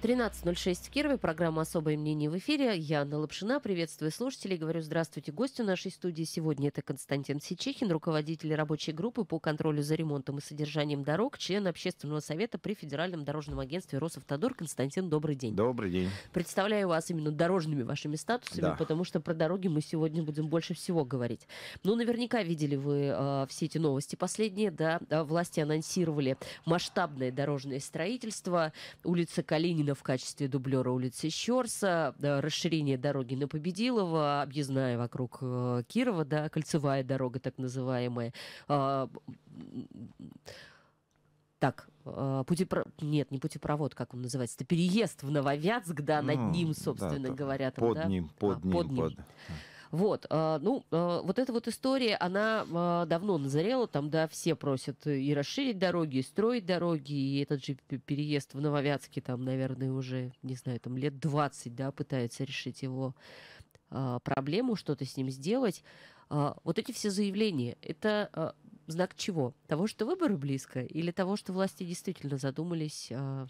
13.06 в Кирове. Программа «Особое мнение» в эфире. Я Анна Лапшина. Приветствую слушателей. Говорю здравствуйте гостю нашей студии. Сегодня это Константин Сичихин, руководитель рабочей группы по контролю за ремонтом и содержанием дорог, член общественного совета при Федеральном дорожном агентстве «Росавтодор». Константин, добрый день. Добрый день. Представляю вас именно дорожными вашими статусами, да. потому что про дороги мы сегодня будем больше всего говорить. Ну, наверняка видели вы э, все эти новости последние, да? Власти анонсировали масштабное дорожное строительство. Улица Калинина Гулина в качестве дублера улицы Щерса, расширение дороги на Победилова, объездная вокруг э, Кирова, да, кольцевая дорога так называемая. А, так, э, путепровод, нет, не путепровод, как он называется, это переезд в Нововятск, да, над ну, ним, собственно да, говоря. Там, под, да? ним, под а, ним, под ним, под ним. Вот, э, ну, э, вот эта вот история, она э, давно назарела, там, да, все просят и расширить дороги, и строить дороги, и этот же переезд в Нововятске, там, наверное, уже, не знаю, там, лет 20, да, пытаются решить его проблему, что-то с ним сделать. Вот эти все заявления, это знак чего? Того, что выборы близко, или того, что власти действительно задумались о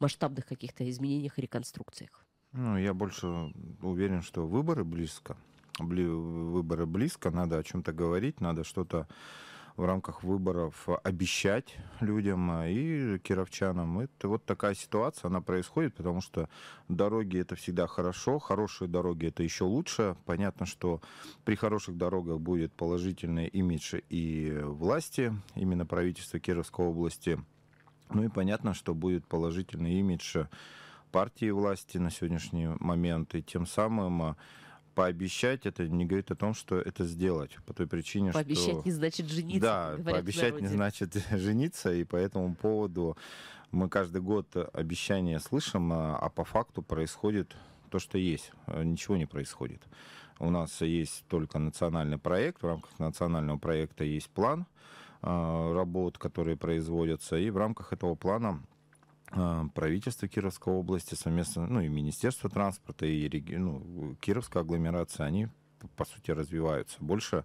масштабных каких-то изменениях и реконструкциях? Ну, я больше уверен, что выборы близко выборы близко, надо о чем-то говорить, надо что-то в рамках выборов обещать людям и кировчанам. Это вот такая ситуация, она происходит, потому что дороги это всегда хорошо, хорошие дороги это еще лучше. Понятно, что при хороших дорогах будет положительный имидж и власти, именно правительства Кировской области. Ну и понятно, что будет положительный имидж партии власти на сегодняшний момент, и тем самым пообещать это не говорит о том, что это сделать. По той причине, пообещать что... Пообещать не значит жениться. Да, пообещать не значит жениться. И по этому поводу мы каждый год обещания слышим, а, а по факту происходит то, что есть. Э, ничего не происходит. У нас есть только национальный проект. В рамках национального проекта есть план а, работ, которые производятся. И в рамках этого плана а, правительство Кировской области совместно, ну и Министерство транспорта, и ну, Кировская агломерация, они по сути, развиваются. Больше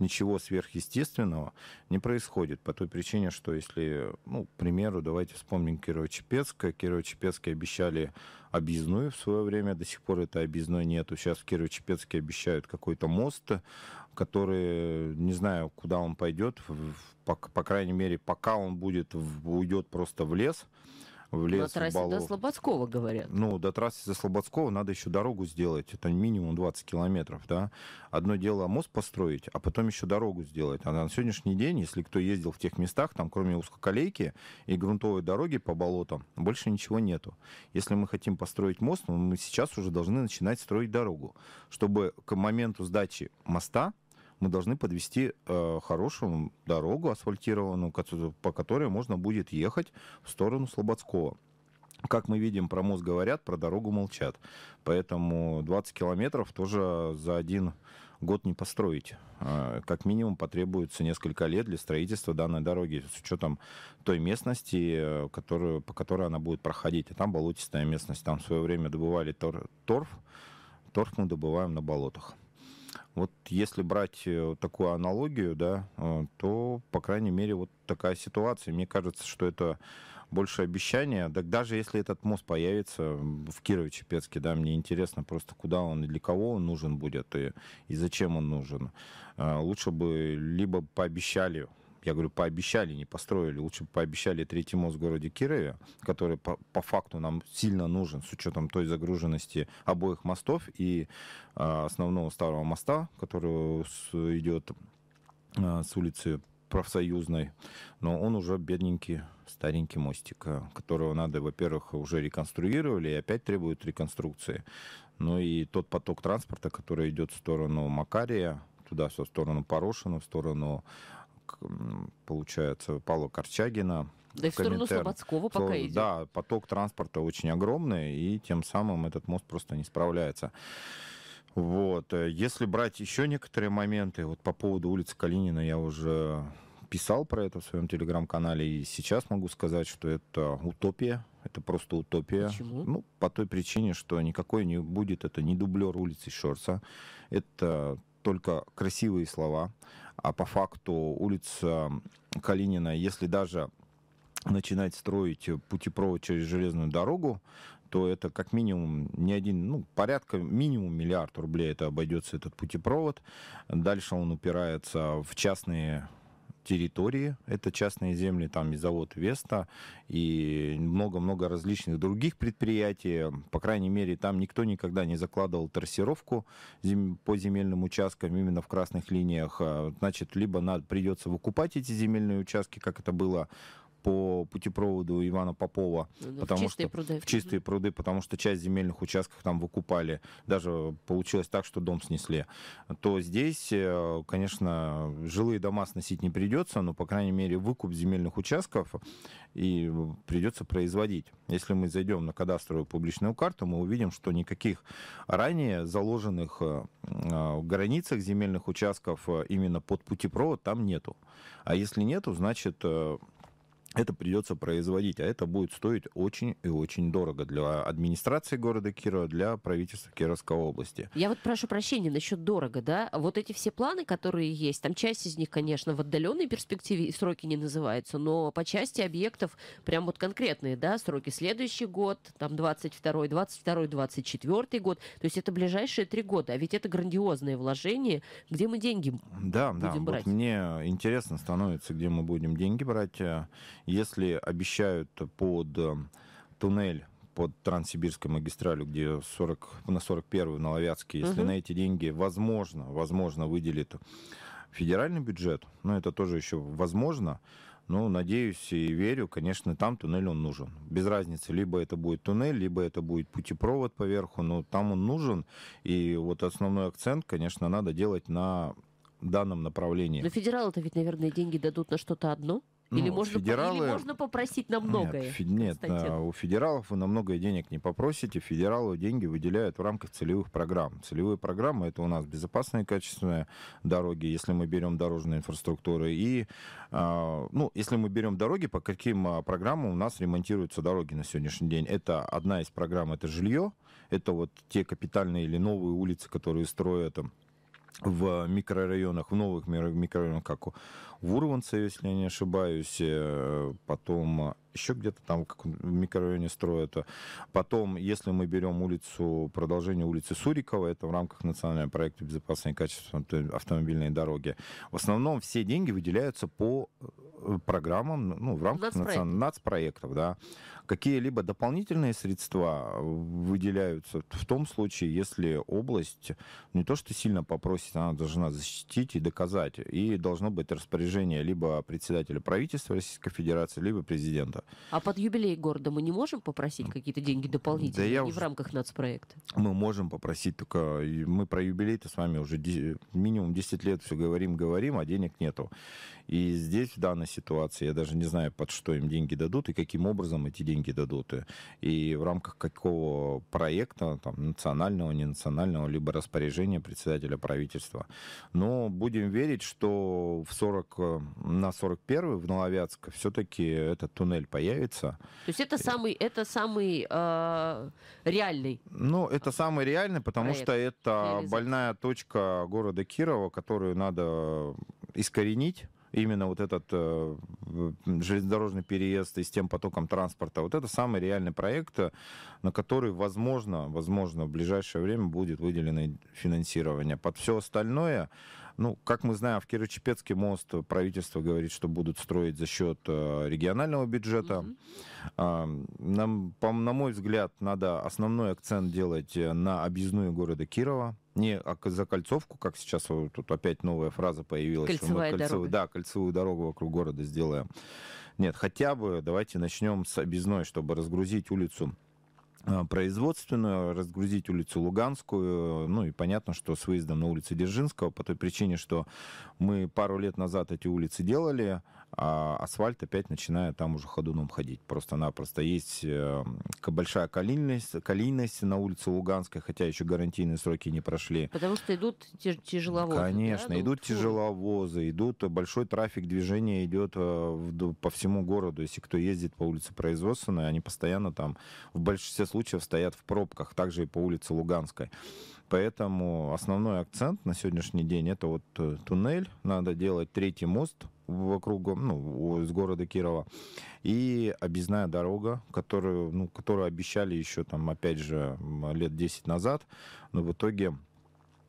ничего сверхъестественного не происходит по той причине, что если, ну, к примеру, давайте вспомним Кирово-Чепецк. Кирово-Чепецке обещали объездную в свое время, до сих пор это объездной нету. Сейчас в Кирово-Чепецке обещают какой-то мост, который, не знаю, куда он пойдет, по, по крайней мере, пока он будет, уйдет просто в лес, в лес, На трассе в болот. до Слободского, говорят. Ну, до трассы до Слободского надо еще дорогу сделать. Это минимум 20 километров, да. Одно дело мост построить, а потом еще дорогу сделать. А на сегодняшний день, если кто ездил в тех местах, там кроме узкоколейки и грунтовой дороги по болотам, больше ничего нету. Если мы хотим построить мост, ну, мы сейчас уже должны начинать строить дорогу, чтобы к моменту сдачи моста мы должны подвести э, хорошую дорогу асфальтированную, по которой можно будет ехать в сторону Слободского. Как мы видим, про мост говорят, про дорогу молчат. Поэтому 20 километров тоже за один год не построить. Э, как минимум потребуется несколько лет для строительства данной дороги с учетом той местности, э, которую, по которой она будет проходить. А там болотистая местность. Там в свое время добывали тор торф. Торф мы добываем на болотах. Вот если брать э, такую аналогию, да, э, то, по крайней мере, вот такая ситуация. Мне кажется, что это больше обещание. Так даже если этот мост появится в Кирово-Чепецке, да, мне интересно просто, куда он и для кого он нужен будет, и, и зачем он нужен. Э, лучше бы либо пообещали я говорю, пообещали, не построили. Лучше бы пообещали третий мост в городе Кирове, который по, по факту нам сильно нужен с учетом той загруженности обоих мостов и э, основного старого моста, который с, идет э, с улицы профсоюзной, но он уже бедненький, старенький мостик, а, которого надо, во-первых, уже реконструировали и опять требуют реконструкции. Ну и тот поток транспорта, который идет в сторону Макария, туда все, в сторону Порошина, в сторону получается, Павла Корчагина. Да и в сторону Слободского пока да, идет. Да, поток транспорта очень огромный, и тем самым этот мост просто не справляется. Вот. Э, если брать еще некоторые моменты, вот по поводу улицы Калинина я уже писал про это в своем телеграм-канале, и сейчас могу сказать, что это утопия, это просто утопия. Почему? Ну, по той причине, что никакой не будет, это не дублер улицы Шорца это только красивые слова а по факту улица Калинина, если даже начинать строить путепровод через железную дорогу, то это как минимум не один, ну, порядка минимум миллиард рублей это обойдется этот путепровод. Дальше он упирается в частные территории, это частные земли, там и завод Веста, и много-много различных других предприятий. По крайней мере, там никто никогда не закладывал трассировку зем... по земельным участкам именно в красных линиях. А, значит, либо надо, придется выкупать эти земельные участки, как это было по путепроводу Ивана Попова, ну, ну потому в чистые что пруды. в чистые пруды, потому что часть земельных участков там выкупали, даже получилось так, что дом снесли, то здесь, э, конечно, жилые дома сносить не придется, но по крайней мере выкуп земельных участков и придется производить. Если мы зайдем на кадастровую публичную карту, мы увидим, что никаких ранее заложенных э, в границах земельных участков э, именно под путепровод там нету. А если нету, значит это придется производить, а это будет стоить очень и очень дорого для администрации города Кирова, для правительства Кировской области. Я вот прошу прощения насчет дорого, да? Вот эти все планы, которые есть, там часть из них, конечно, в отдаленной перспективе и сроки не называются, но по части объектов прям вот конкретные, да, сроки следующий год, там 22-й, 22-й, 24 год, то есть это ближайшие три года, а ведь это грандиозные вложения, где мы деньги да, будем да. брать? Да, вот мне интересно становится, где мы будем деньги брать, э, если обещают под э, туннель под Транссибирской магистралью, где 40, на 41 на Ловяцкий, если угу. на эти деньги, возможно, возможно, выделит федеральный бюджет, ну, это тоже еще возможно, ну, надеюсь и верю, конечно, там туннель он нужен. Без разницы, либо это будет туннель, либо это будет путепровод поверху, но там он нужен. И вот основной акцент, конечно, надо делать на данном направлении. Но федералы-то ведь, наверное, деньги дадут на что-то одно? Ну, или, ну, можно, федералы... или можно попросить на многое? Нет, нет а, у федералов вы на многое денег не попросите. Федералы деньги выделяют в рамках целевых программ. Целевые программы это у нас безопасные качественные дороги, если мы берем дорожные инфраструктуры. И, а, ну, если мы берем дороги, по каким а, программам у нас ремонтируются дороги на сегодняшний день? Это одна из программ, это жилье, это вот те капитальные или новые улицы, которые строят там в микрорайонах, в новых микрорайонах, как в Урванце, если я не ошибаюсь, э, потом еще где-то там как в микрорайоне строят. Потом, если мы берем улицу, продолжение улицы Сурикова, это в рамках национального проекта безопасной и качественной автомобильной дороги. В основном все деньги выделяются по э, программам, ну, в рамках нацпроектов. нацпроектов, да. Какие-либо дополнительные средства выделяются в том случае, если область не то что сильно попросит, она должна защитить и доказать. И должно быть распоряжение либо председателя правительства Российской Федерации, либо президента. А под юбилей города мы не можем попросить какие-то деньги дополнительные, да я не уже... в рамках нацпроекта? Мы можем попросить, только мы про юбилей-то с вами уже минимум 10 лет все говорим, говорим, а денег нету. И здесь в данной ситуации я даже не знаю, под что им деньги дадут и каким образом эти деньги деньги дадут, э, и в рамках какого проекта, там, национального, ненационального, либо распоряжения председателя правительства. Но будем верить, что в 40, э, на 41 в Нововятск все-таки этот туннель появится. То есть это э, самый, это самый э, реальный? Ну, это самый реальный, потому проект. что это больная точка города Кирова, которую надо искоренить именно вот этот э, железнодорожный переезд и с тем потоком транспорта, вот это самый реальный проект, на который, возможно, возможно, в ближайшее время будет выделено финансирование. Под все остальное, ну, как мы знаем, в Кирочепецке мост правительство говорит, что будут строить за счет э, регионального бюджета. Mm-hmm. Э, нам, по, на мой взгляд, надо основной акцент делать э, на объездную города Кирова, не а закольцовку, как сейчас тут опять новая фраза появилась, Кольцевая что мы кольцевую, дорога. да, кольцевую дорогу вокруг города сделаем. Нет, хотя бы давайте начнем с объездной, чтобы разгрузить улицу а, производственную, разгрузить улицу Луганскую. Ну и понятно, что с выездом на улицу Держинского, по той причине, что мы пару лет назад эти улицы делали, а асфальт опять начинает там уже ходуном ходить. Просто-напросто есть э, большая калийность, калийность на улице Луганской, хотя еще гарантийные сроки не прошли. Потому что идут тяжеловозы. Конечно, да, ну, идут фуры. тяжеловозы, идут э, большой трафик движения идет э, по всему городу. Если кто ездит по улице Производственной, они постоянно там в большинстве случаев стоят в пробках, также и по улице Луганской. Поэтому основной акцент на сегодняшний день это вот туннель. Надо делать третий мост вокруг, ну, из города Кирова. И объездная дорога, которую, ну, которую обещали еще там, опять же, лет 10 назад, но в итоге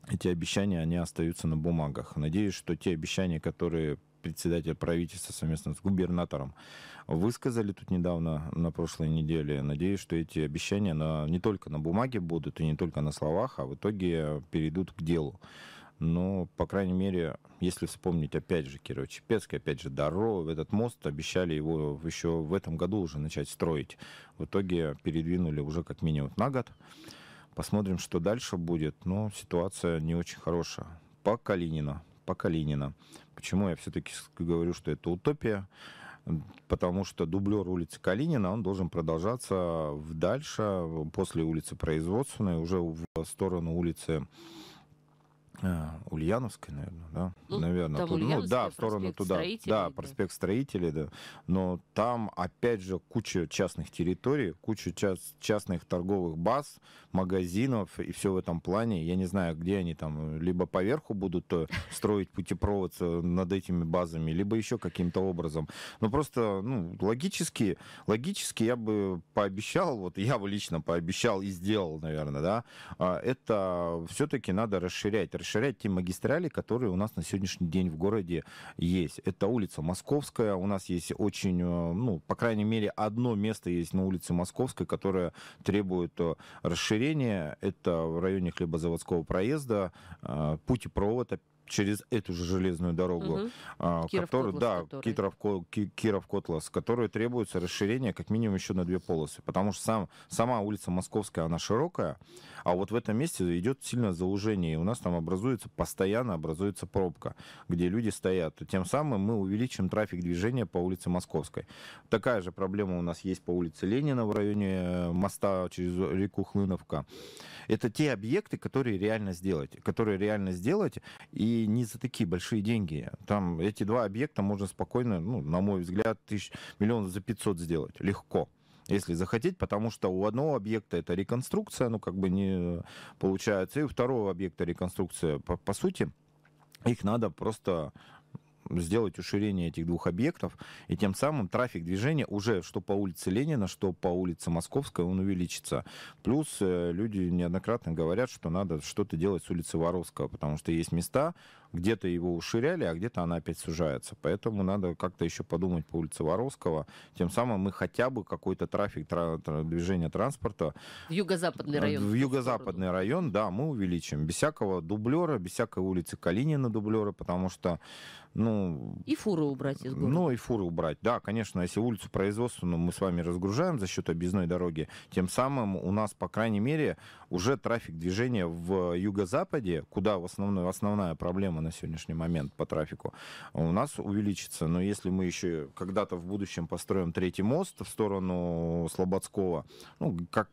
эти обещания, они остаются на бумагах. Надеюсь, что те обещания, которые председатель правительства совместно с губернатором высказали тут недавно на прошлой неделе. Надеюсь, что эти обещания на, не только на бумаге будут и не только на словах, а в итоге перейдут к делу но, по крайней мере, если вспомнить, опять же, Кирово-Чепецкий, опять же, Даро, этот мост обещали его еще в этом году уже начать строить. В итоге передвинули уже как минимум на год. Посмотрим, что дальше будет, но ситуация не очень хорошая. По Калинина, по Калинина. Почему я все-таки говорю, что это утопия? Потому что дублер улицы Калинина, он должен продолжаться дальше, после улицы Производственной, уже в сторону улицы а, Ульяновской, наверное, да? Ну, наверное, да, туда, ну, да, в сторону туда. Да, проспект строителей, да. Но там, опять же, куча частных территорий, куча част, частных торговых баз, магазинов и все в этом плане. Я не знаю, где они там, либо поверху будут э, строить путепровод над этими базами, либо еще каким-то образом. Но ну, просто, ну, логически, логически я бы пообещал, вот я бы лично пообещал и сделал, наверное, да, а, это все-таки надо расширять, расширять расширять те магистрали, которые у нас на сегодняшний день в городе есть. Это улица Московская, у нас есть очень, э, ну, по крайней мере, одно место есть на улице Московской, которое требует э, расширения. Это в районе Хлебозаводского проезда, э, путепровод, через эту же железную дорогу, угу. которую, да, Киров, Киров Котлас, которую требуется расширение как минимум еще на две полосы, потому что сам, сама улица Московская, она широкая, а вот в этом месте идет сильное заужение, и у нас там образуется, постоянно образуется пробка, где люди стоят. Тем самым мы увеличим трафик движения по улице Московской. Такая же проблема у нас есть по улице Ленина в районе э, моста через реку Хлыновка. Это те объекты, которые реально сделать, которые реально сделать, и не за такие большие деньги. Там эти два объекта можно спокойно, ну, на мой взгляд, тысяч, миллион за 500 сделать. Легко если захотеть, потому что у одного объекта это реконструкция, ну, как бы не получается, и у второго объекта реконструкция, по, по сути, их надо просто сделать уширение этих двух объектов, и тем самым трафик движения уже что по улице Ленина, что по улице Московской, он увеличится. Плюс э, люди неоднократно говорят, что надо что-то делать с улицы Воровского, потому что есть места, где-то его уширяли, а где-то она опять сужается. Поэтому надо как-то еще подумать по улице Воровского. Тем самым мы хотя бы какой-то трафик тра- тра- движения транспорта... В юго-западный э, район. В юго-западный район, да, мы увеличим. Без всякого дублера, без всякой улицы Калинина дублера, потому что, ну... И фуры убрать из города. Ну, и фуры убрать. Да, конечно, если улицу производственную мы с вами разгружаем за счет объездной дороги, тем самым у нас, по крайней мере, уже трафик движения в юго-западе, куда в основной, основная проблема программа на сегодняшний момент по трафику, у нас увеличится. Но если мы еще когда-то в будущем построим третий мост в сторону Слободского, ну, как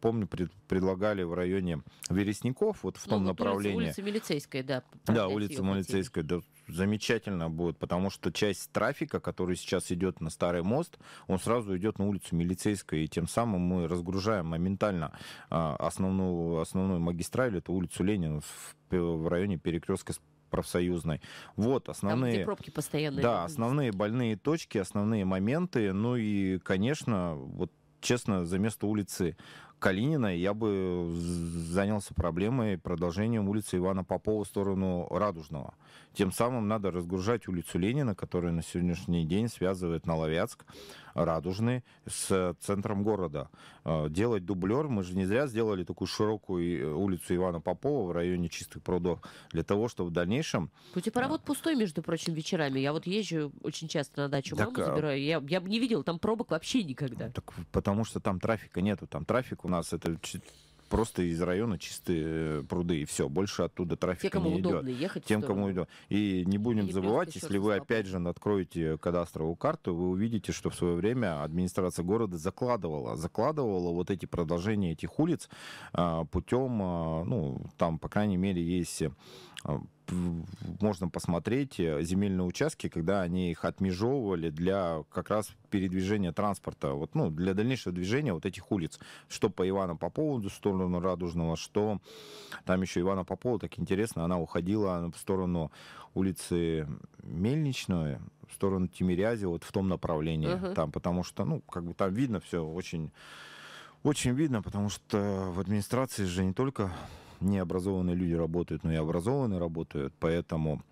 помню, пред, предлагали в районе Вересников, вот в ну, том вот направлении. Улица Милицейская, да. Да, улица Милицейская, да, замечательно будет, потому что часть трафика, который сейчас идет на Старый мост, он сразу идет на улицу Милицейская, и тем самым мы разгружаем моментально а, основную, основную магистраль, это улицу Ленина в, в районе перекрестка с профсоюзной. Вот основные... Там, пробки постоянные. Да, основные больные точки, основные моменты. Ну и, конечно, вот честно, за место улицы Калинина я бы занялся проблемой продолжением улицы Ивана Попова в сторону Радужного. Тем самым надо разгружать улицу Ленина, которая на сегодняшний день связывает Наловяцк Радужный с э, центром города. А, делать дублер, мы же не зря сделали такую широкую э, улицу Ивана Попова в районе Чистых прудов, для того, чтобы в дальнейшем... Путепровод а, пустой, между прочим, вечерами. Я вот езжу очень часто на дачу так, маму а забираю. Я, я не видел там пробок вообще никогда. Так, потому что там трафика нету. Там трафик у нас это просто из района чистые э, пруды, и все. Больше оттуда трафик не идет. Ехать Тем, кому идет. И не будем Или забывать, если вы, опять же, откроете кадастровую карту, вы увидите, что в свое время администрация города закладывала, закладывала вот эти продолжения этих улиц а, путем, а, ну, там, по крайней мере, есть э, а, можно посмотреть э, земельные участки, когда они их отмежевывали для как раз передвижения транспорта, вот, ну, для дальнейшего движения вот этих улиц, что по Ивану Попову в сторону Радужного, что там еще Ивана Попова, так интересно, она уходила в сторону улицы Мельничной, в сторону Тимирязи, вот в том направлении, uh-huh. там, потому что, ну, как бы там видно все очень, очень видно, потому что в администрации же не только необразованные люди работают, но и образованные работают, поэтому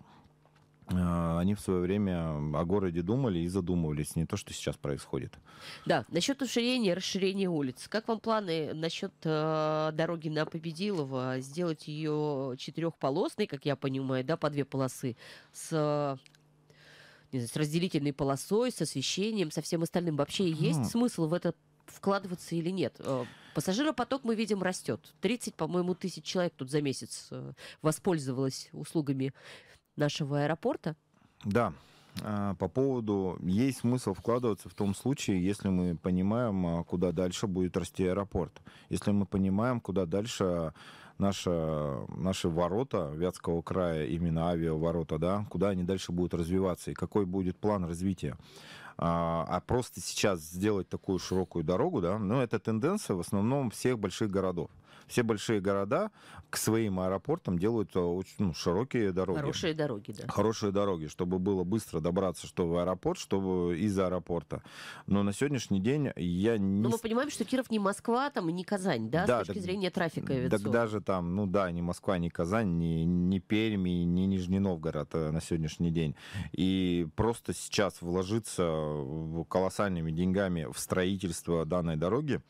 э, они в свое время о городе думали и задумывались, не то, что сейчас происходит. Да, насчет расширения, расширения улиц. Как вам планы насчет э, дороги на Победилова? Сделать ее четырехполосной, как я понимаю, да, по две полосы, с, не знаю, с разделительной полосой, с освещением, со всем остальным. Вообще есть mm. смысл в этот вкладываться или нет. Э, пассажиропоток мы видим растет. 30, по-моему, тысяч человек тут за месяц э, воспользовалось услугами нашего аэропорта. Да. А, по поводу, есть смысл вкладываться в том случае, если мы понимаем, а, куда дальше будет расти аэропорт. Если мы понимаем, куда дальше наши, наши ворота Вятского края, именно авиаворота, да, куда они дальше будут развиваться и какой будет план развития. А, а просто сейчас сделать такую широкую дорогу, да, но ну, это тенденция в основном всех больших городов все большие города к своим аэропортам делают э, очень ну, широкие дороги. Хорошие дороги, да. Хорошие дороги, чтобы было быстро добраться, что в аэропорт, чтобы из аэропорта. Но на сегодняшний день я не... Ну, мы понимаем, что Киров не Москва, там, и не Казань, да, да с точки так, зрения трафика авиационного. Так даже там, ну да, не Москва, не Казань, не, не Пермь, не Нижний Новгород э, на сегодняшний день. И просто сейчас вложиться колоссальными деньгами в строительство данной дороги,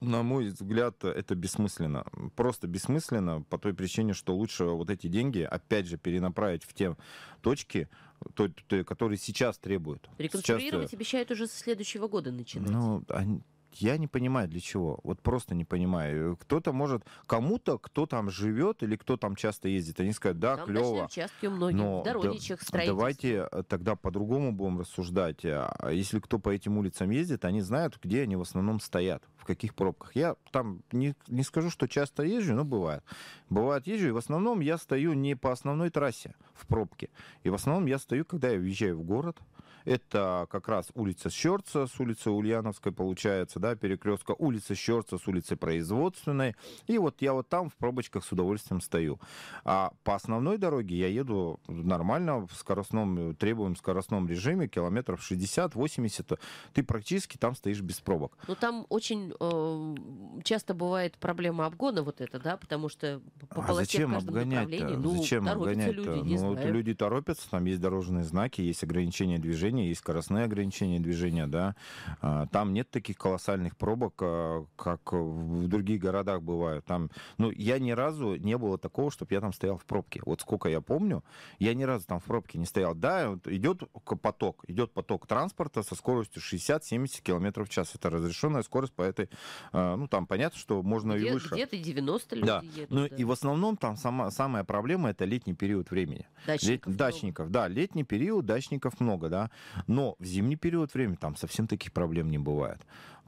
на мой взгляд, это бессмысленно. Просто бессмысленно по той причине, что лучше вот эти деньги, опять же, перенаправить в те точки, то, то, которые сейчас требуют. Э, Реконструировать сейчас... обещают уже со следующего года начинать. Ну, они, я не понимаю, для чего. Вот просто не понимаю. Кто-то может, кому-то, кто там живет или кто там часто ездит, они скажут, да, там клево. участки у многих, но в да, Давайте э, тогда по-другому будем рассуждать. А если кто по этим улицам ездит, они знают, где они в основном стоят, в каких пробках. Я там не, не скажу, что часто езжу, но бывает. Бывает езжу, и в основном я стою не по основной трассе в пробке. И в основном я стою, когда я въезжаю в город, это как раз улица Щерца с улицы Ульяновской, получается, да, перекрестка улицы Щерца с улицы Производственной. И вот я вот там в пробочках с удовольствием стою. А по основной дороге я еду нормально, в скоростном, требуем скоростном режиме, километров 60-80. Ты практически там стоишь без пробок. Ну там очень э, часто бывает проблема обгона вот это, да, потому что по а полосе зачем в обгонять ну, зачем обгонять люди, ну, вот Люди торопятся, там есть дорожные знаки, есть ограничения движения движения, есть скоростные ограничения движения, да, а, там нет таких колоссальных пробок, а, как в других городах бывают. Там, ну, я ни разу не было такого, чтобы я там стоял в пробке. Вот сколько я помню, я ни разу там в пробке не стоял. Да, идет поток, идет поток транспорта со скоростью 60-70 км в час. Это разрешенная скорость по этой, а, ну, там понятно, что можно где, и выше. Где-то 90 людей да. едут. Ну, да. и в основном там сама, самая проблема это летний период времени. Дачников. Лет, дачников, да, летний период, дачников много, да. Но в зимний период времени там совсем таких проблем не бывает.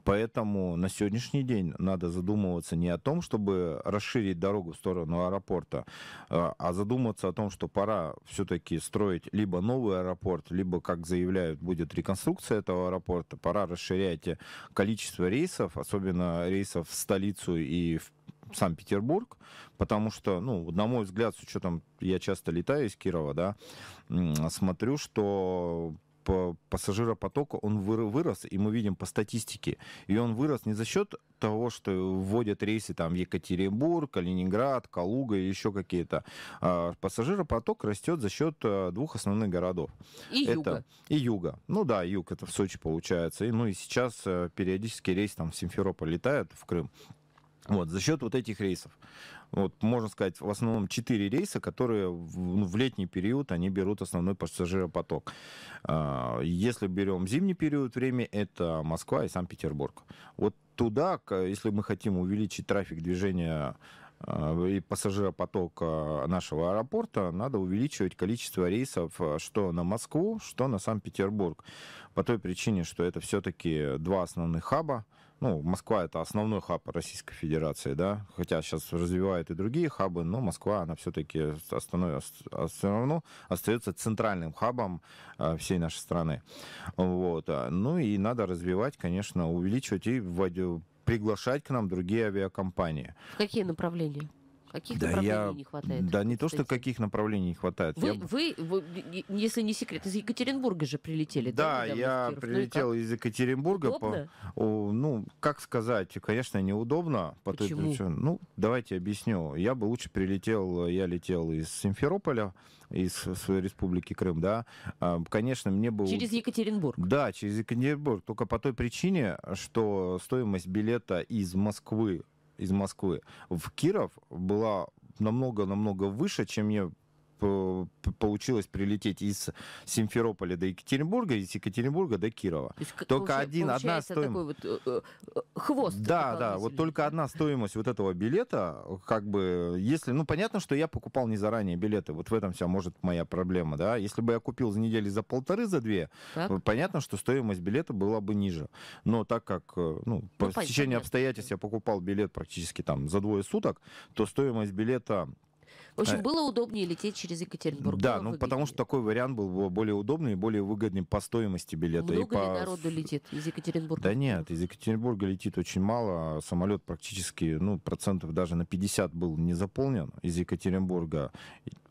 Поэтому на сегодняшний день надо задумываться не о том, чтобы расширить дорогу в сторону аэропорта, а, а задуматься о том, что пора все-таки строить либо новый аэропорт, либо, как заявляют, будет реконструкция этого аэропорта, пора расширять количество рейсов, особенно рейсов в столицу и в Санкт-Петербург, потому что, ну, на мой взгляд, с учетом, я часто летаю из Кирова, да, смотрю, что пассажиропотока, он вырос, и мы видим по статистике. И он вырос не за счет того, что вводят рейсы там Екатеринбург, Калининград, Калуга и еще какие-то. А пассажиропоток растет за счет э, двух основных городов. И это, юга. И юга. Ну да, юг, это в Сочи получается. И, ну и сейчас э, периодически рейс там в Симферополь летает, в Крым. Вот, за счет вот этих рейсов вот, можно сказать, в основном 4 рейса, которые в, ну, в летний период они берут основной пассажиропоток. А, если берем зимний период времени, это Москва и Санкт-Петербург. Вот туда, если мы хотим увеличить трафик движения а, и пассажиропоток а, нашего аэропорта, надо увеличивать количество рейсов что на Москву, что на Санкт-Петербург. По той причине, что это все-таки два основных хаба, ну, Москва это основной хаб Российской Федерации, да, хотя сейчас развивает и другие хабы, но Москва, она все-таки все равно остается центральным хабом э, всей нашей страны. Вот. Э, ну и надо развивать, конечно, увеличивать и приглашать к нам другие авиакомпании. В какие направления? Каких да направлений я... не хватает? Да не то, что каких направлений не хватает. Вы, я... вы, вы, если не секрет, из Екатеринбурга же прилетели, да? Да, я ну прилетел ну, из Екатеринбурга. По... О, ну, как сказать, конечно, неудобно. По Почему? Той причине. Ну, давайте объясню. Я бы лучше прилетел, я летел из Симферополя, из своей э, республики Крым, да. А, конечно, мне бы... Через Екатеринбург? Да, через Екатеринбург. Только по той причине, что стоимость билета из Москвы из Москвы в Киров была намного-намного выше, чем я получилось прилететь из Симферополя до Екатеринбурга, из Екатеринбурга до Кирова. То только один, одна стоимость... вот, э, э, э хвост. Да, да, вот только одна стоимость вот этого билета, как бы, если... Ну, понятно, что я покупал не заранее билеты, вот в этом вся может моя проблема, да. Если бы я купил за недели, за полторы, за две, так. понятно, что стоимость билета была бы ниже. Но так как, э, ну, ну по понятно, обстоятельств я покупал билет практически там за двое суток, то стоимость билета в общем, э, было удобнее лететь через Екатеринбург. Да, ну потому что такой вариант был более удобный и более выгодным по стоимости билета. Много и по... ли народу летит из Екатеринбурга? Да нет, из Екатеринбурга летит очень мало. А самолет практически, ну, процентов даже на 50 был не заполнен из Екатеринбурга.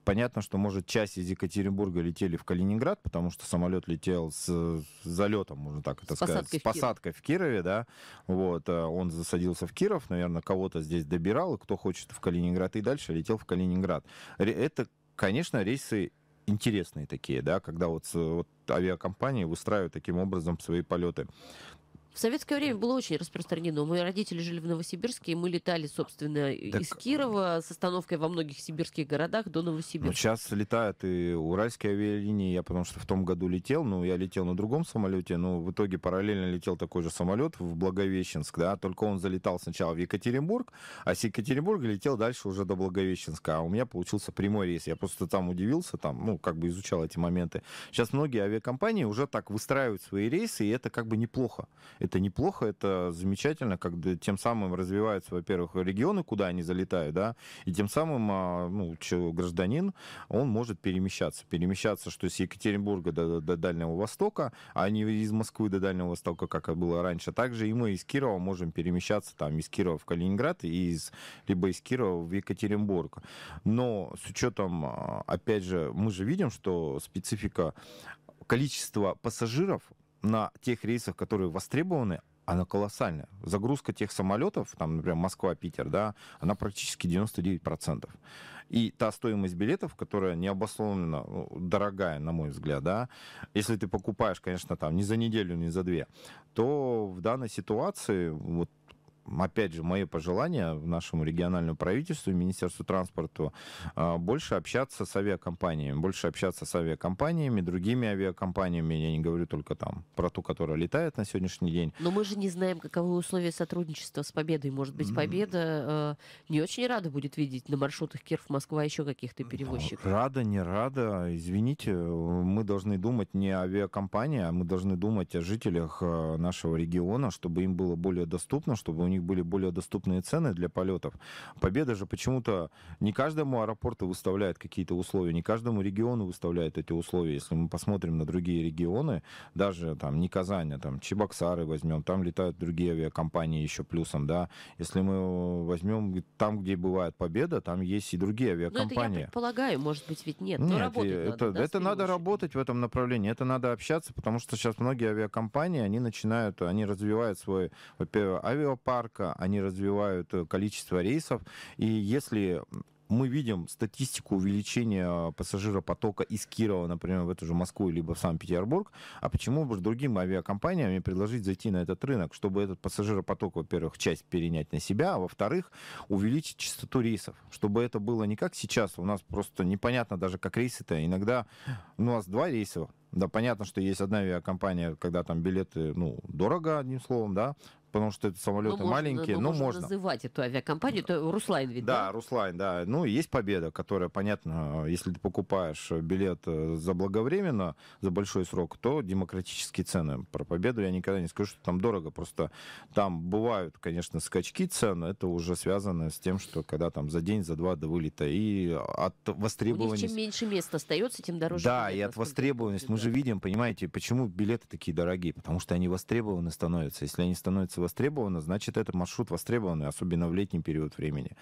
Понятно, что, может, часть из Екатеринбурга летели в Калининград, потому что самолет летел с залетом, можно так это с сказать, посадкой с посадкой в Кирове. в Кирове, да. Вот, э, он засадился в Киров, наверное, кого-то здесь добирал, и кто хочет в Калининград, и дальше летел в Калининград. Это, конечно, рейсы интересные такие, да, когда вот, вот авиакомпании выстраивают таким образом свои полеты. В советское время было очень распространено. Мои родители жили в Новосибирске, и мы летали, собственно, так... из э, Кирова с остановкой во многих сибирских городах до Новосибирска. Ну, сейчас летают и уральские авиалинии, я потому что в том году летел, но ну, я летел на другом самолете, но в итоге параллельно летел такой же самолет в Благовещенск, да, только он залетал сначала в Екатеринбург, а с Екатеринбурга летел дальше уже до Благовещенска, а у меня получился прямой рейс. Я просто там удивился, там, ну, как бы изучал эти моменты. Сейчас многие авиакомпании уже так выстраивают свои рейсы, и это как бы неплохо это неплохо, это замечательно, как тем самым развиваются, во-первых, регионы, куда они залетают, да, и тем самым а, ну, гражданин, он может перемещаться. Перемещаться, что с Екатеринбурга до, до Дальнего Востока, а не из Москвы до Дальнего Востока, как было раньше. Также и мы из Кирова можем перемещаться там из Кирова в Калининград и из, либо из Кирова в Екатеринбург. Но с учетом, а, опять же, мы же видим, что специфика количество пассажиров на тех рейсах, которые востребованы, она колоссальная. Загрузка тех самолетов, там, например, Москва-Питер, да, она практически 99%. И та стоимость билетов, которая необоснованно ну, дорогая, на мой взгляд, да, если ты покупаешь, конечно, там, не за неделю, не за две, то в данной ситуации вот опять же, мои пожелания нашему региональному правительству, Министерству транспорта, а, больше общаться с авиакомпаниями, больше общаться с авиакомпаниями, другими авиакомпаниями, я не говорю только там про ту, которая летает на сегодняшний день. Но мы же не знаем, каковы условия сотрудничества с Победой. Может быть, Победа э, не очень рада будет видеть на маршрутах Киров-Москва а еще каких-то перевозчиков. Рада, не рада, извините, мы должны думать не авиакомпания, а мы должны думать о жителях э, нашего региона, чтобы им было более доступно, чтобы у них были более доступные цены для полетов. Победа же почему-то не каждому аэропорту выставляет какие-то условия, не каждому региону выставляет эти условия. Если мы посмотрим на другие регионы, даже там не Казань, а там Чебоксары возьмем, там летают другие авиакомпании еще плюсом, да. Если мы э, возьмем там, где бывает победа, там есть и другие авиакомпании. Ну, но это я предполагаю, может быть, ведь нет. нет это, надо, да, это надо работать в этом направлении, это надо общаться, потому что сейчас многие авиакомпании, они начинают, они развивают свой, авиапарк, парка, они развивают э, количество рейсов. И если мы видим статистику увеличения э, пассажиропотока из Кирова, например, в эту же Москву, либо в Санкт-Петербург, а почему бы другим авиакомпаниям не предложить зайти на этот рынок, чтобы этот пассажиропоток, во-первых, часть перенять на себя, а во-вторых, увеличить частоту рейсов, чтобы это было не как сейчас, у нас просто непонятно даже, как рейсы-то, иногда ну, у нас два рейса, да, понятно, что есть одна авиакомпания, когда там билеты, ну, дорого, одним словом, да, потому что это самолеты ну, но маленькие, ну, ну, можно, но, но можно. называть эту авиакомпанию, это Руслайн ведь, да? Да, Руслайн, да. Ну, есть Победа, которая, понятно, если ты покупаешь билет э, заблаговременно, за большой срок, то демократические цены. Про Победу я никогда не скажу, что там дорого, просто там бывают, конечно, скачки цен, это уже связано с тем, что когда там за день, за два до вылета, и от востребованности... чем меньше места остается, тем дороже. Да, билет, и от востребованности. Мы же видим, понимаете, почему билеты такие дорогие, потому что они востребованы становятся. Если они становятся востребовано, значит, этот маршрут востребованный, особенно в летний период времени.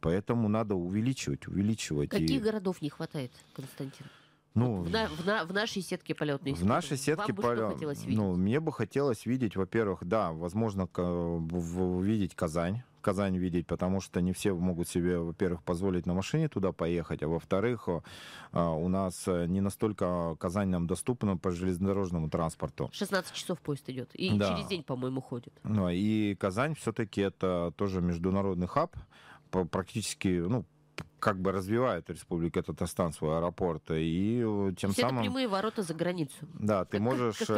Поэтому надо увеличивать, увеличивать. Каких и... городов не хватает, Константин? Ну, в, на, в, на, в нашей сетке полетной В нашей сетке полетной. Ну, мне бы хотелось видеть, во-первых, да, возможно, видеть Казань Казань видеть, потому что не все могут себе, во-первых, позволить на машине туда поехать, а во-вторых, э, э, у нас э, не настолько Казань нам доступна по железнодорожному транспорту. 16 часов поезд идет. И да. через день, по-моему, ходит. Ну И Казань все-таки это тоже международный хаб, практически, ну, как бы развивает Республика Татарстан свой аэропорт, и тем Все самым... Это прямые ворота за границу. Да, ты как, можешь как,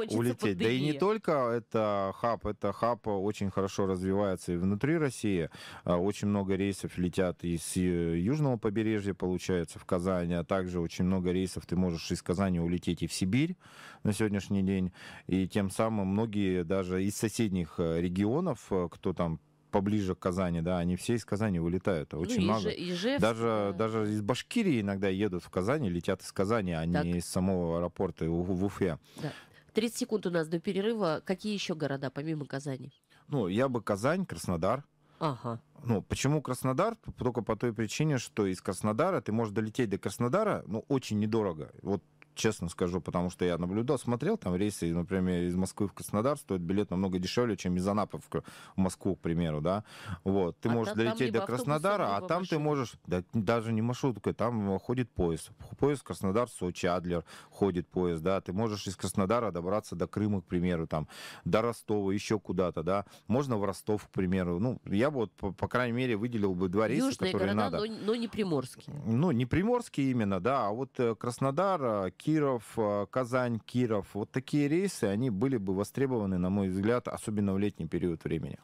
э, улететь. Да и не только это хаб, это хаб очень хорошо развивается и внутри России. Э, очень много рейсов летят из э, южного побережья, получается, в Казань, а также очень много рейсов ты можешь из Казани улететь и в Сибирь на сегодняшний день, и тем самым многие даже из соседних регионов, кто там поближе к Казани, да, они все из Казани вылетают. А ну, очень ну, много. Ижевск, даже, да. даже из Башкирии иногда едут в Казани, летят из Казани, а так. не из самого аэропорта в Уфе. Да. 30 секунд у нас до перерыва. Какие еще города, помимо Казани? Ну, я бы Казань, Краснодар. Ага. Ну, почему Краснодар? Только по той причине, что из Краснодара ты можешь долететь до Краснодара, ну, очень недорого. Вот честно скажу, потому что я наблюдал, смотрел там рейсы, например, из Москвы в Краснодар стоит билет намного дешевле, чем из Анапы в, Москву, к примеру, да. Вот, ты а можешь долететь до Краснодара, а там машина. ты можешь, да, даже не маршрутка, там ходит поезд. Поезд Краснодар, Сочи, Адлер ходит поезд, да. Ты можешь из Краснодара добраться до Крыма, к примеру, там, до Ростова, еще куда-то, да. Можно в Ростов, к примеру. Ну, я бы вот, по, по крайней мере, выделил бы два рейса, Южные которые города, надо. Но, но не приморские. Ну, не приморские именно, да, а вот э, Краснодар, э, Киров, э, Казань, Киров. Вот такие рейсы, они были бы востребованы, на мой взгляд, особенно в летний период времени.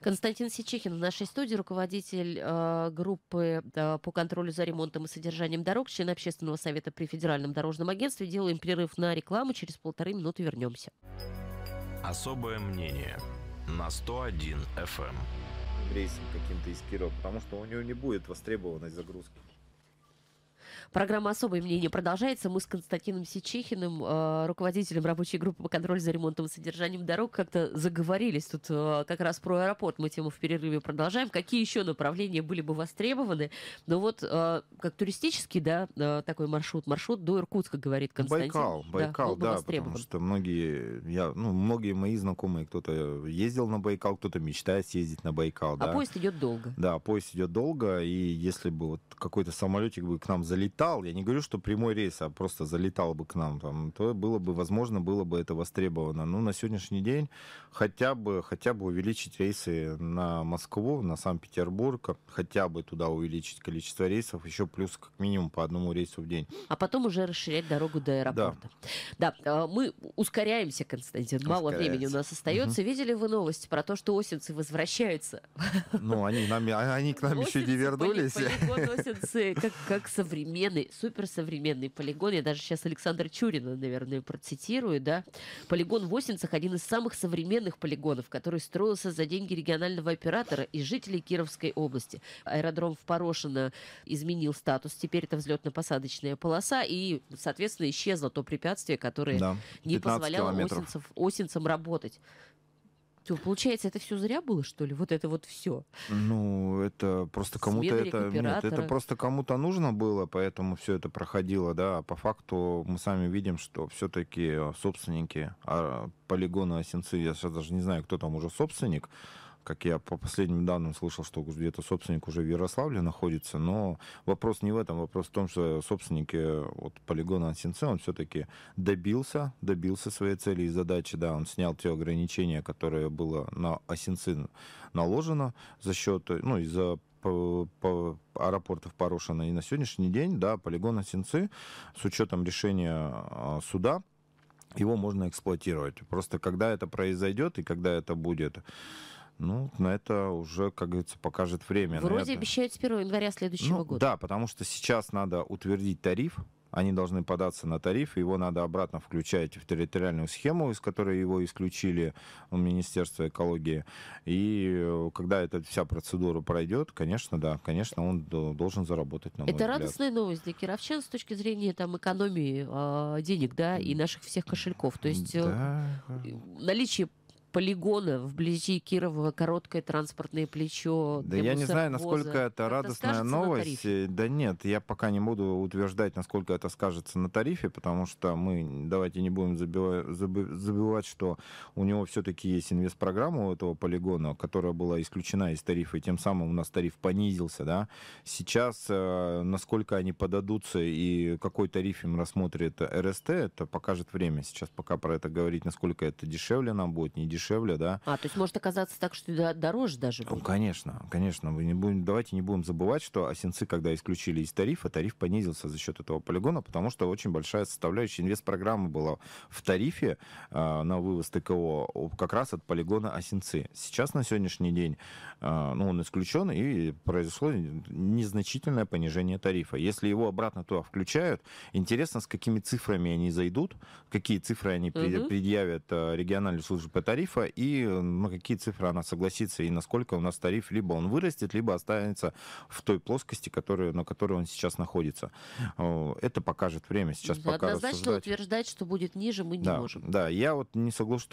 Константин Сичихин в нашей студии, руководитель э, группы э, по контролю за ремонтом и содержанием дорог, член Общественного совета при Федеральном дорожном агентстве. Делаем перерыв на рекламу. Через полторы минуты вернемся. Особое мнение на 101 FM. Эм. Рейсом каким-то из Кирова, потому что у него не будет востребованной загрузки. Программа «Особое мнение» продолжается. Мы с Константином Сичехиным, э, руководителем рабочей группы по контролю за ремонтом и содержанием дорог, как-то заговорились тут э, как раз про аэропорт. Мы тему в перерыве продолжаем. Какие еще направления были бы востребованы? Ну вот, э, как туристический, да, такой маршрут, маршрут до Иркутска, говорит ну, Константин. Байкал, Байкал, да, да потому что многие, я, ну, многие мои знакомые, кто-то ездил на Байкал, кто-то мечтает съездить на Байкал. А да. поезд идет долго. Да, поезд идет долго, и если бы вот какой-то самолетик бы к нам залетел, летал, я не говорю, что прямой рейс, а просто залетал бы к нам, там, то было бы, возможно, было бы это востребовано. Но ну, на сегодняшний день хотя бы, хотя бы увеличить рейсы на Москву, на Санкт-Петербург, хотя бы туда увеличить количество рейсов, еще плюс как минимум по одному рейсу в день. А потом уже расширять дорогу до аэропорта. Да, да а, мы ускоряемся, Константин, мало времени у нас остается. Угу. Видели вы новость про то, что осенцы возвращаются? Ну, они, нами, они к нам осенцы еще не вернулись. Полигон осенцы, как, как современные современный, суперсовременный полигон. Я даже сейчас Александра Чурина, наверное, процитирую, да. Полигон Восенцах – один из самых современных полигонов, который строился за деньги регионального оператора и жителей Кировской области. Аэродром в Порошино изменил статус. Теперь это взлетно-посадочная полоса, и, соответственно, исчезло то препятствие, которое да, не позволяло километров. Осенцев, осенцам работать. Все, получается, это все зря было, что ли? Вот это вот все. Ну, это просто кому-то это... Нет, это просто кому-то нужно было, поэтому все это проходило, да. А по факту мы сами видим, что все-таки э, собственники а, полигона Осинцы, я сейчас даже не знаю, кто там уже собственник, как я по последним данным слышал, что где-то собственник уже в Ярославле находится, но вопрос не в этом, вопрос в том, что собственники э, вот, полигона Ансинце, он все-таки добился, добился своей цели и задачи, да, он снял те ограничения, которые было на Осинцы наложено за счет, ну, из-за по, по аэропортов Порошина. И на сегодняшний день, да, полигон Осинцы, с учетом решения а, суда, его можно эксплуатировать. Просто когда это произойдет и когда это будет ну, на это уже, как говорится, покажет время. Вроде обещают с 1 января следующего ну, года. Да, потому что сейчас надо утвердить тариф, они должны податься на тариф, его надо обратно включать в территориальную схему, из которой его исключили у Министерства экологии. И э, когда эта вся процедура пройдет, конечно, да, конечно, он должен заработать. На Это взгляд. радостная новость для кировчан с точки зрения там, экономии э, денег да, и наших всех кошельков. То есть э, да. наличие полигона вблизи Кирова короткое транспортное плечо. Да я не знаю, насколько это, это радостная новость. Да нет, я пока не буду утверждать, насколько это скажется на тарифе, потому что мы давайте не будем забивать, забивать что у него все-таки есть инвест-программа у этого полигона, которая была исключена из тарифа, и тем самым у нас тариф понизился. Да? Сейчас, э, насколько они подадутся и какой тариф им рассмотрит РСТ, это покажет время. Сейчас пока про это говорить, насколько это дешевле нам будет, не дешевле дешевле, да. А, то есть может оказаться так, что дороже даже будет? Ну, конечно, конечно. Мы не будем, давайте не будем забывать, что осенцы, когда исключили из тарифа, тариф понизился за счет этого полигона, потому что очень большая составляющая программы была в тарифе э, на вывоз ТКО как раз от полигона осенцы. Сейчас на сегодняшний день э, ну, он исключен, и произошло незначительное понижение тарифа. Если его обратно туда включают, интересно, с какими цифрами они зайдут, какие цифры они угу. предъявят а, региональной службе по тарифу, тарифа и э, на какие цифры она согласится и насколько у нас тариф либо он вырастет, либо останется в той плоскости, которую, на которой он сейчас находится. Это покажет время. Сейчас да, пока Однозначно рассуждать. утверждать, что будет ниже, мы не да, можем. Да, я вот не соглашусь,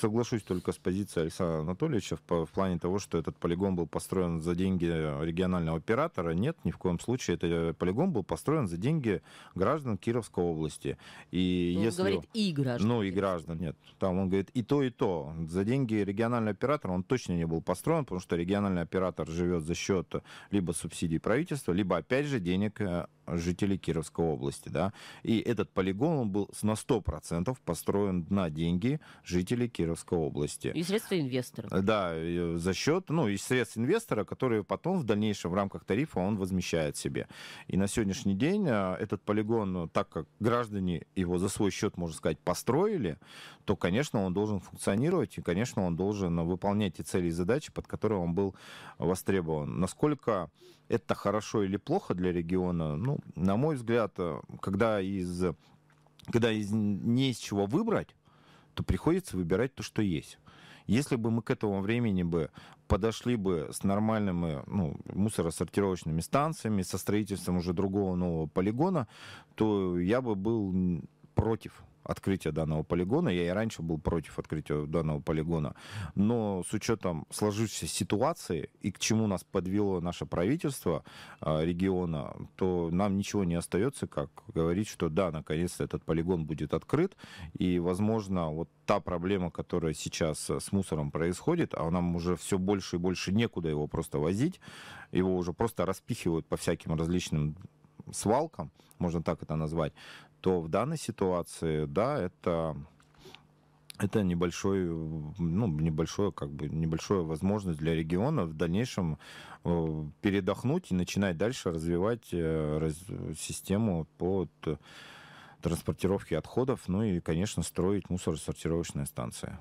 соглашусь только с позицией Александра Анатольевича в, в плане того, что этот полигон был построен за деньги регионального оператора. Нет, ни в коем случае. Этот э, полигон был построен за деньги граждан Кировской области. И ну, он если... говорит и граждан. Ну и граждан, нет. Там он говорит и то, и то. За деньги регионального оператора он точно не был построен, потому что региональный оператор живет за счет либо субсидий правительства, либо, опять же, денег э, жителей Кировской области. Да? И этот полигон он был на 100% построен на деньги жителей Кировской области. И средства инвестора. Э, да, э, за счет, ну, и средств инвестора, которые потом в дальнейшем в рамках тарифа он возмещает себе. И на сегодняшний день этот полигон, так как граждане его за свой счет, можно сказать, построили, то, конечно, он должен функционировать делать, и, конечно, он должен выполнять те цели и задачи, под которые он был востребован. Насколько это хорошо или плохо для региона, ну, на мой взгляд, э, когда из когда из, не из чего выбрать, то приходится выбирать то, что есть. Если бы мы к этому времени бы подошли бы с нормальными ну, мусоросортировочными станциями, со строительством уже другого нового полигона, то я бы был против открытия данного полигона. Я и раньше был против открытия данного полигона. Но с учетом сложившейся ситуации и к чему нас подвело наше правительство а, региона, то нам ничего не остается, как говорить, что да, наконец-то этот полигон будет открыт. И, возможно, вот та проблема, которая сейчас э, с мусором происходит, а нам уже все больше и больше некуда его просто возить, его уже просто распихивают по всяким различным свалкам, можно так это назвать, то в данной ситуации, да, это это небольшой, ну, небольшое, как бы, небольшая возможность для региона в дальнейшем э, передохнуть и начинать дальше развивать э, систему под транспортировки отходов, ну и, конечно, строить мусоросортировочные станции.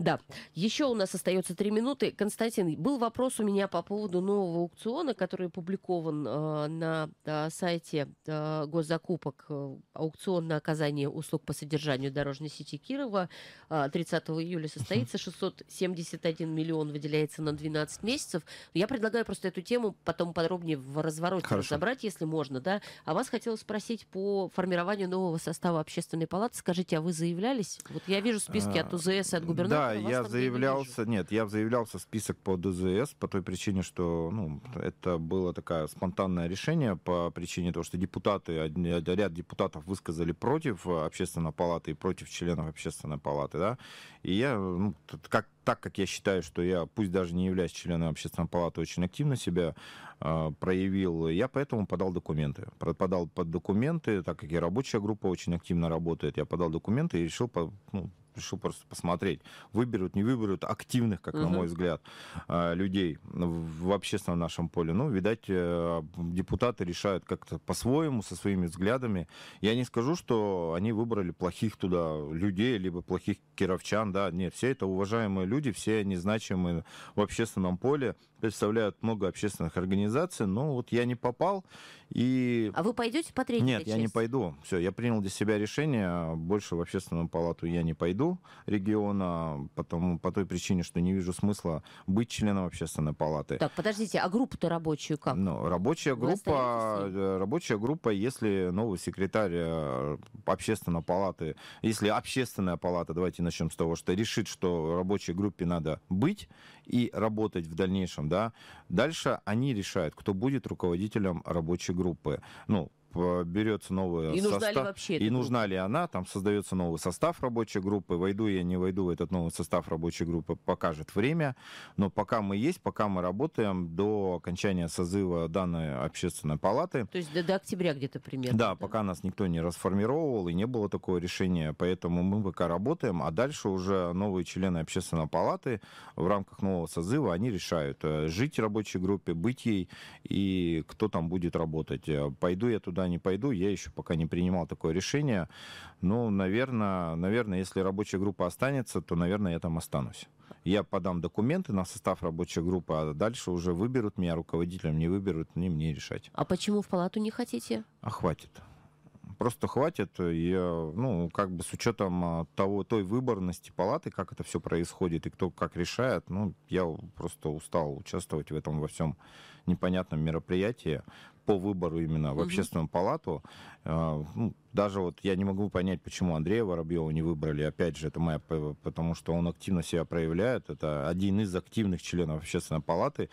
Да. Еще у нас остается три минуты. Константин, был вопрос у меня по поводу нового аукциона, который опубликован э, на э, сайте э, госзакупок. Э, аукцион на оказание услуг по содержанию дорожной сети Кирова э, 30 июля состоится. 671 миллион выделяется на 12 месяцев. Я предлагаю просто эту тему потом подробнее в развороте Хорошо. разобрать, если можно. Да? А вас хотелось спросить по формированию нового состава общественной палаты. Скажите, а вы заявлялись? Вот я вижу списки а, от УЗС и от губернатора. Да, я заявлялся, нет, я заявлялся в список по ДЗС по той причине, что ну, это было такое спонтанное решение по причине того, что депутаты, ряд депутатов высказали против э, общественной палаты и против членов общественной палаты, да, и я, ну, как так как я считаю, что я, пусть даже не являюсь членом общественной палаты, очень активно себя э, проявил, я поэтому подал документы. Подал под документы, так как и рабочая группа очень активно работает, я подал документы и решил по, ну, решил просто посмотреть, выберут, не выберут активных, как угу. на мой взгляд, а, людей в общественном нашем поле. Ну, видать, э, депутаты решают как-то по-своему, со своими взглядами. Я не скажу, что они выбрали плохих туда людей, либо плохих кировчан, да, нет, все это уважаемые люди, все они значимые в общественном поле, представляют много общественных организаций, но вот я не попал, и... А вы пойдете по третьей Нет, части? я не пойду, все, я принял для себя решение, больше в общественную палату я не пойду, региона, потому, по той причине, что не вижу смысла быть членом общественной палаты. Так, подождите, а группу-то рабочую как? Ну, рабочая группа, э, рабочая группа, если новый секретарь э, общественной палаты, если общественная палата, давайте начнем с того, что решит, что рабочей группе надо быть и работать в дальнейшем, да, дальше они решают, кто будет руководителем рабочей группы. Ну, Э, берется новая и состав... нужна ли вообще и нужна ли она, там создается новый состав рабочей группы, войду я, не войду в этот новый состав рабочей группы, покажет время, но пока мы есть, пока мы работаем до окончания созыва данной общественной палаты. То есть до, до октября где-то примерно? Да, да, пока нас никто не расформировал и не было такого решения, поэтому мы пока работаем, а дальше уже новые члены общественной палаты в рамках нового созыва, они решают, э, жить рабочей группе, быть ей и кто там будет работать. Э, пойду я туда туда не пойду. Я еще пока не принимал такое решение. Ну, Но, наверное, наверное, если рабочая группа останется, то, наверное, я там останусь. Я подам документы на состав рабочей группы, а дальше уже выберут меня руководителем, не выберут, не мне решать. А почему в палату не хотите? А хватит просто хватит. Я, э, ну, как бы с учетом э, того, той выборности палаты, как это все происходит и кто как решает, ну, я просто устал участвовать в этом во всем непонятном мероприятии по выбору именно в общественную палату. А, ну, даже вот я не могу понять, почему Андрея Воробьева не выбрали. Опять же, это моя, потому что он активно себя проявляет. Это один из активных членов общественной палаты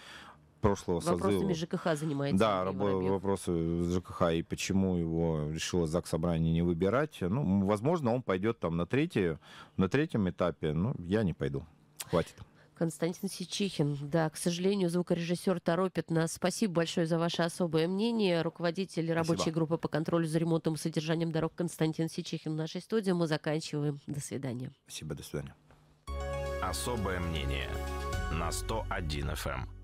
прошлого Вопросами созыва. ЖКХ занимается. Да, раб- э, вопросы ЖКХ и почему его решило ЗАГС собрание не выбирать. Ну, возможно, он пойдет там на третье, на третьем этапе. Ну, я не пойду. Хватит. Константин Сичихин. Да, к сожалению, звукорежиссер торопит нас. Спасибо большое за ваше особое мнение. Руководитель Спасибо. рабочей группы по контролю за ремонтом и содержанием дорог Константин Сичихин в нашей студии. Мы заканчиваем. До свидания. Спасибо, до свидания. Особое мнение на 101 FM.